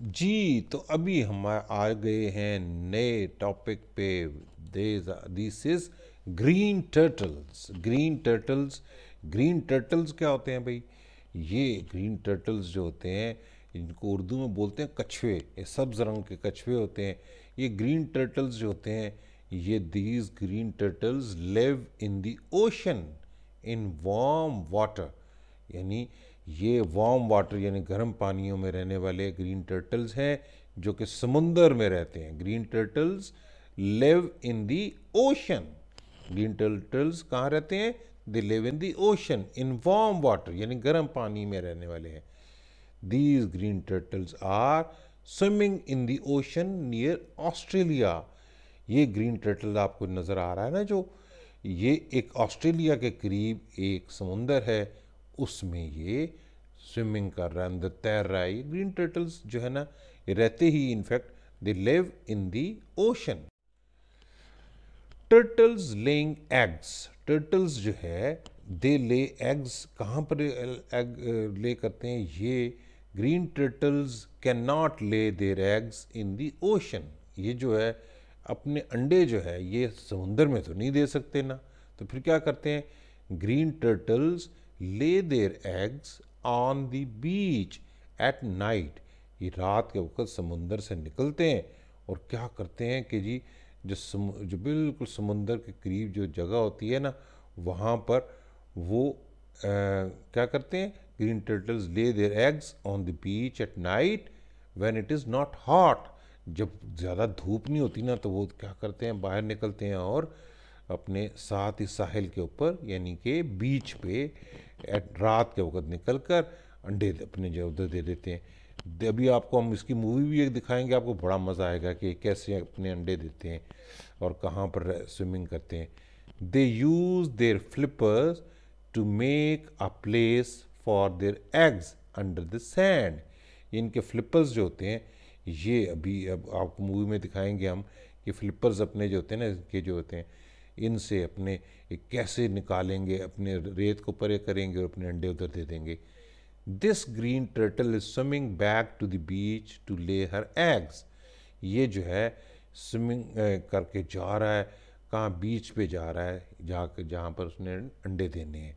जी तो अभी हम आ गए हैं नए टॉपिक पे this is green turtles green turtles green turtles क्या होते हैं भाई ये ग्रीन टर्टल्स जो होते हैं इनको उर्दू में बोलते हैं कछुए ये सब्ज़ रंग के कछुए होते हैं ये ग्रीन टर्टल्स जो होते हैं ये these green turtles live in the ocean in warm water यानी ये वार्म वाटर यानी गर्म पानियों में रहने वाले ग्रीन टर्टल्स हैं जो कि समुंदर में रहते हैं green turtles live in the ocean green turtles कहाँ रहते हैं they live in the ocean in warm water यानी गर्म पानी में रहने वाले हैं these green turtles are swimming in the ocean near Australia ये ग्रीन टर्टल आपको नज़र आ रहा है ना जो ये एक ऑस्ट्रेलिया के करीब एक समुंदर है उसमें ये स्विमिंग कर रहा है तैर रहा है ये ग्रीन टर्टल्स जो है ना ये रहते ही in fact they live in the ocean turtles laying eggs turtles जो है दे ले एग्स कहाँ पर एग ले करते हैं ये ग्रीन टर्टल्स कैन नॉट ले their eggs in the ocean ये जो है अपने अंडे जो है ये समुंदर में तो नहीं दे सकते ना तो फिर क्या करते हैं green turtles lay their eggs on the beach at night. ये रात के वक्त समुंदर से निकलते हैं और क्या करते हैं कि जी जो सम जो बिल्कुल समुंदर के करीब जो जगह होती है ना वहाँ पर वो आ, क्या करते हैं green turtles lay their eggs on the beach at night when it is not hot जब ज़्यादा धूप नहीं होती ना तो वो क्या करते हैं बाहर निकलते हैं और अपने साथ ही साहिल के ऊपर यानी कि बीच पे एट रात के वक्त निकल कर अंडे अपने जो उधर दे देते हैं अभी आपको हम इसकी मूवी भी एक दिखाएंगे आपको बड़ा मज़ा आएगा कि कैसे अपने अंडे देते हैं और कहाँ पर स्विमिंग करते हैं they use their flippers to make a place for their eggs under the sand इनके फ्लिपर्स जो होते हैं ये अभी अब आप मूवी में दिखाएंगे हम कि फ्लिपर्स अपने जो होते हैं ना इनके जो होते हैं इनसे अपने कैसे निकालेंगे अपने रेत को परे करेंगे और अपने अंडे उधर दे देंगे this green turtle is swimming back to the beach to lay her eggs ये जो है स्विमिंग करके जा रहा है कहाँ बीच पे जा रहा है जा जहाँ पर उसने अंडे देने हैं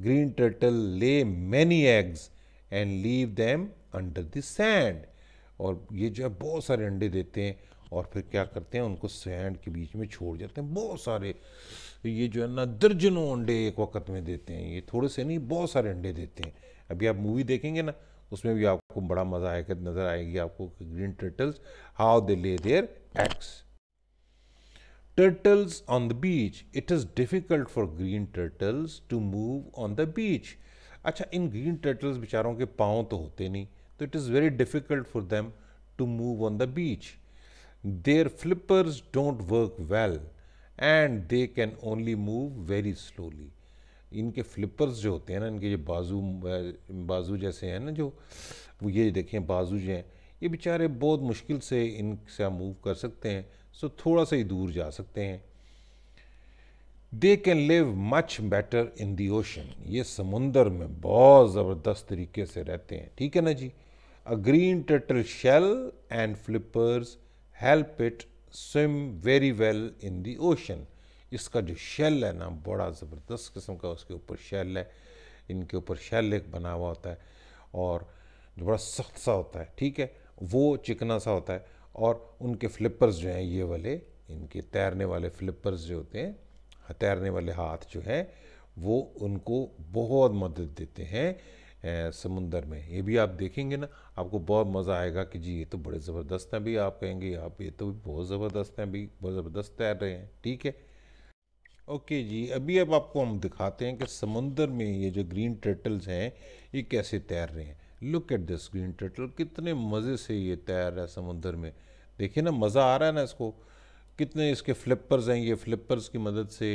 green turtle lay many eggs and leave them under the sand और ये जो है बहुत सारे अंडे देते हैं और फिर क्या करते हैं उनको सैंड के बीच में छोड़ जाते हैं बहुत सारे ये जो है ना दर्जनों अंडे एक वक्त में देते हैं ये थोड़े से नहीं बहुत सारे अंडे देते हैं अभी आप मूवी देखेंगे ना उसमें भी आपको बड़ा मज़ा आएगा नज़र आएगी आपको green turtles how they lay their eggs turtles on the beach it is difficult for green turtles to move on the beach अच्छा इन ग्रीन टर्टल्स बेचारों के पाँव तो होते नहीं तो it is very difficult for them to move on the beach Their flippers don't work well and they can only move very slowly. इनके फ्लिपर्स जो होते हैं ना इनके ये बाजू बाजू जैसे हैं ना जो ये देखें बाजू जो हैं ये बेचारे बहुत मुश्किल से इनसे मूव कर सकते हैं सो थोड़ा सा ही दूर जा सकते हैं they can live much better in the ocean ये समुंदर में बहुत ज़बरदस्त तरीके से रहते हैं ठीक है ना जी a green turtle shell and flippers help it swim very well in the ocean इसका जो शेल है ना बड़ा ज़बरदस्त किस्म का उसके ऊपर शेल है इनके ऊपर शेल एक बना हुआ होता है और जो बड़ा सख्त सा होता है ठीक है वो चिकना सा होता है और उनके फ्लिपर्स जो हैं ये वाले इनके तैरने वाले फ्लिपर्स जो होते हैं तैरने वाले हाथ जो हैं वो उनको बहुत मदद देते हैं समुंदर में ये भी आप देखेंगे ना आपको बहुत मज़ा आएगा कि जी ये तो बड़े ज़बरदस्त हैं भी आप कहेंगे आप ये तो बहुत ज़बरदस्त हैं भी बहुत ज़बरदस्त तैर रहे हैं ठीक है ओके जी अभी अब आपको हम दिखाते हैं कि समुंदर में ये जो ग्रीन टर्टल्स हैं ये कैसे तैर रहे हैं look at this green turtle कितने मज़े से ये तैर रहा है समुंदर में देखिए ना मज़ा आ रहा है ना इसको कितने इसके फ्लिपर्स हैं ये फ्लिपर्स की मदद से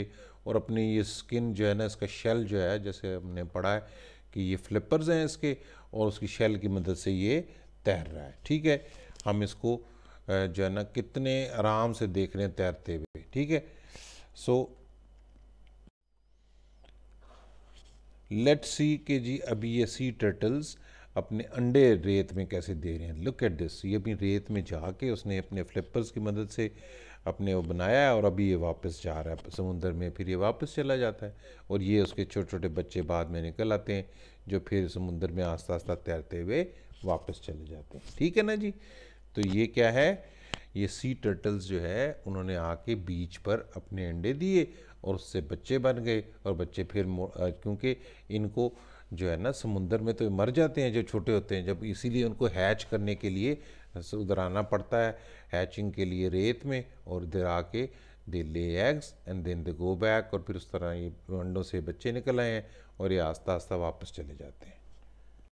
और अपनी ये स्किन जो है ना इसका शेल जो है जैसे हमने पढ़ा है कि ये फ्लिपर्स हैं इसके और उसकी शेल की मदद से ये तैर रहा है ठीक है हम इसको जो है ना कितने आराम से देख रहे हैं तैरते हुए ठीक है सो लेट सी के जी अभी ये सी टर्टल्स अपने अंडे रेत में कैसे दे रहे हैं लुक एट दिस ये अपनी रेत में जाके उसने अपने फ्लिपर्स की मदद से अपने वो बनाया है और अभी ये वापस जा रहा है समुंदर में फिर ये वापस चला जाता है और ये उसके छोटे छोटे बच्चे बाद में निकल आते हैं जो फिर समुंदर में आस्ता आस्ता तैरते हुए वापस चले जाते हैं ठीक है ना जी तो ये क्या है ये सी टर्टल्स जो है उन्होंने आके बीच पर अपने अंडे दिए और उससे बच्चे बन गए और बच्चे फिर क्योंकि इनको जो है ना समुंदर में तो मर जाते हैं जो छोटे होते हैं जब इसीलिए उनको हैच करने के लिए उधर आना पड़ता है हैचिंग के लिए रेत में और इधर आके they lay eggs and then they go back और फिर उस तरह ये अंडों से बच्चे निकल आए हैं और ये आस्ता आस्ता वापस चले जाते हैं